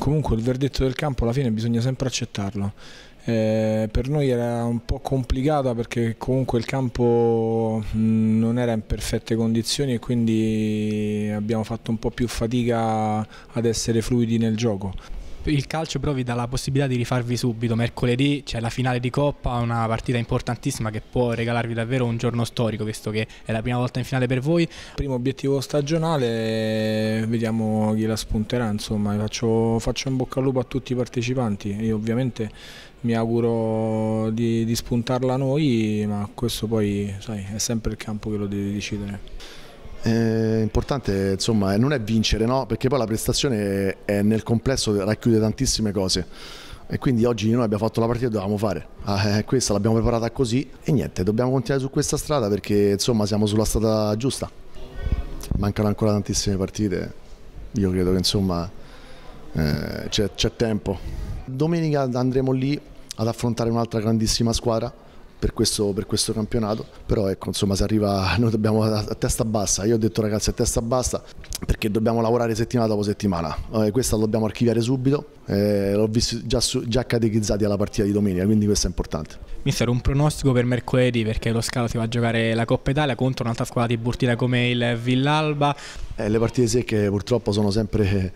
comunque il verdetto del campo alla fine bisogna sempre accettarlo. Eh, per noi era un po' complicata perché comunque il campo mm, non era in perfette condizioni e quindi abbiamo fatto un po' più fatica ad essere fluidi nel gioco il calcio però vi dà la possibilità di rifarvi subito. Mercoledì c'è la finale di Coppa, una partita importantissima che può regalarvi davvero un giorno storico, visto che è la prima volta in finale per voi. Primo obiettivo stagionale, vediamo chi la spunterà, insomma, faccio, faccio in bocca al lupo a tutti i partecipanti e ovviamente mi auguro di, di spuntarla noi, ma questo poi sai, è sempre il campo che lo deve decidere. Eh, importante insomma non è vincere no? perché poi la prestazione è, nel complesso racchiude tantissime cose e quindi oggi noi abbiamo fatto la partita che dovevamo fare ah, eh, eh, questa l'abbiamo preparata così e niente dobbiamo continuare su questa strada perché insomma siamo sulla strada giusta mancano ancora tantissime partite io credo che insomma eh, c'è tempo domenica andremo lì ad affrontare un'altra grandissima squadra per questo, per questo, campionato, però ecco insomma si arriva, noi dobbiamo a, a testa bassa, io ho detto ragazzi a testa bassa perché dobbiamo lavorare settimana dopo settimana, eh, questa la dobbiamo archiviare subito, eh, l'ho visto già, su, già catechizzati alla partita di domenica, quindi questo è importante. Mister, un pronostico per mercoledì perché lo scalo si va a giocare la Coppa Italia contro un'altra squadra di Burtina come il Villalba. Eh, le partite secche purtroppo sono sempre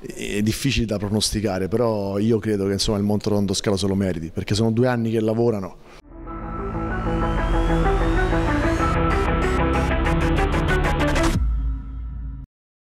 eh, è difficile da pronosticare, però io credo che insomma, il Monte Rondo Scala se lo meriti, perché sono due anni che lavorano.